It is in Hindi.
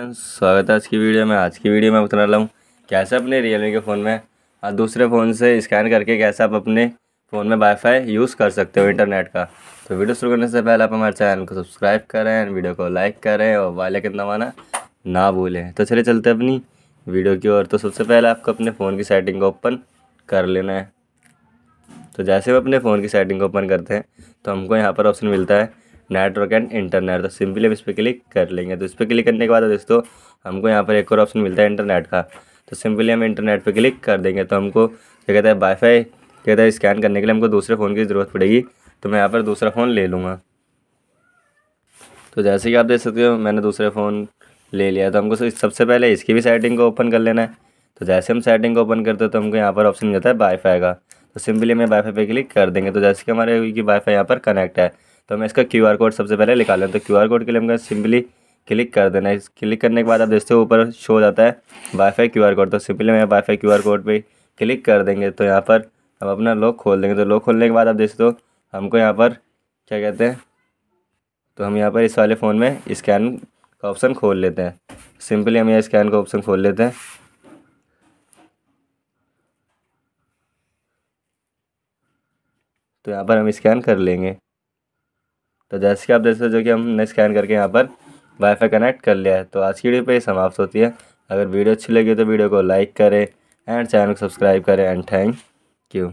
स्वागत है आज की वीडियो में आज की वीडियो में बता रहा हूँ कैसे अपने रियलमी के फ़ोन में और दूसरे फ़ोन से स्कैन करके कैसे आप अपने फ़ोन में वाईफाई यूज़ कर सकते हो इंटरनेट का तो वीडियो शुरू करने से पहले आप हमारे चैनल को सब्सक्राइब करें वीडियो को लाइक करें और वालेकिन दबाना ना भूलें तो चले चलते अपनी वीडियो की ओर तो सबसे पहले आपको अपने फ़ोन की सेटिंग को ओपन कर लेना है तो जैसे हम अपने फ़ोन की सेटिंग को ओपन करते हैं तो हमको यहाँ पर ऑप्शन मिलता है नेटवर्क एंड इंटरनेट तो सिंपली हम इस पर क्लिक कर लेंगे तो इस पर क्लिक करने के बाद दोस्तों हमको यहाँ पर एक और ऑप्शन मिलता है इंटरनेट का तो सिंपली हम इंटरनेट पर क्लिक कर देंगे तो हमको क्या कहता है वाईफाई क्या कहता है स्कैन करने के लिए हमको दूसरे फ़ोन की ज़रूरत पड़ेगी तो मैं यहाँ पर दूसरा फ़ोन ले लूँगा तो जैसे कि आप देख सकते हो मैंने दूसरे फ़ोन ले लिया तो हमको सबसे पहले इसकी भी सेटिंग को ओपन कर लेना है तो जैसे हम सेटिंग को ओपन करते हैं तो हमको यहाँ पर ऑप्शन मिलता है वाईफाई का तो सिंपली हमें वाईफाई पे क्लिक कर देंगे तो जैसे कि हमारे वाईफाई यहाँ पर कनेक्ट है तो मैं इसका क्यू कोड सबसे पहले निकाल लें तो क्यू कोड के लिए हमको सिंपली क्लिक कर देना है क्लिक करने के बाद आप देखते हो ऊपर शो हो जाता है वाईफाई क्यूआर कोड तो सिंपली मैं वाईफाई क्यूआर कोड पे क्लिक कर देंगे तो यहाँ पर हम अपना लॉक खोल देंगे तो लॉक खोलने के बाद आप देखते हो तो हमको यहाँ पर क्या कहते हैं तो हम यहाँ पर इस वाले फ़ोन में स्कैन का ऑप्शन खोल लेते हैं सिंपली हम यहाँ स्कैन का ऑप्शन खोल लेते हैं तो यहाँ पर हम स्कैन कर लेंगे तो जैसे कि आप देख सकते हो जो कि हमने स्कैन करके यहाँ पर वाईफाई कनेक्ट कर लिया है तो आज की वीडियो पे समाप्त होती है अगर वीडियो अच्छी लगी तो वीडियो को लाइक करें एंड चैनल को सब्सक्राइब करें एंड थैंक यू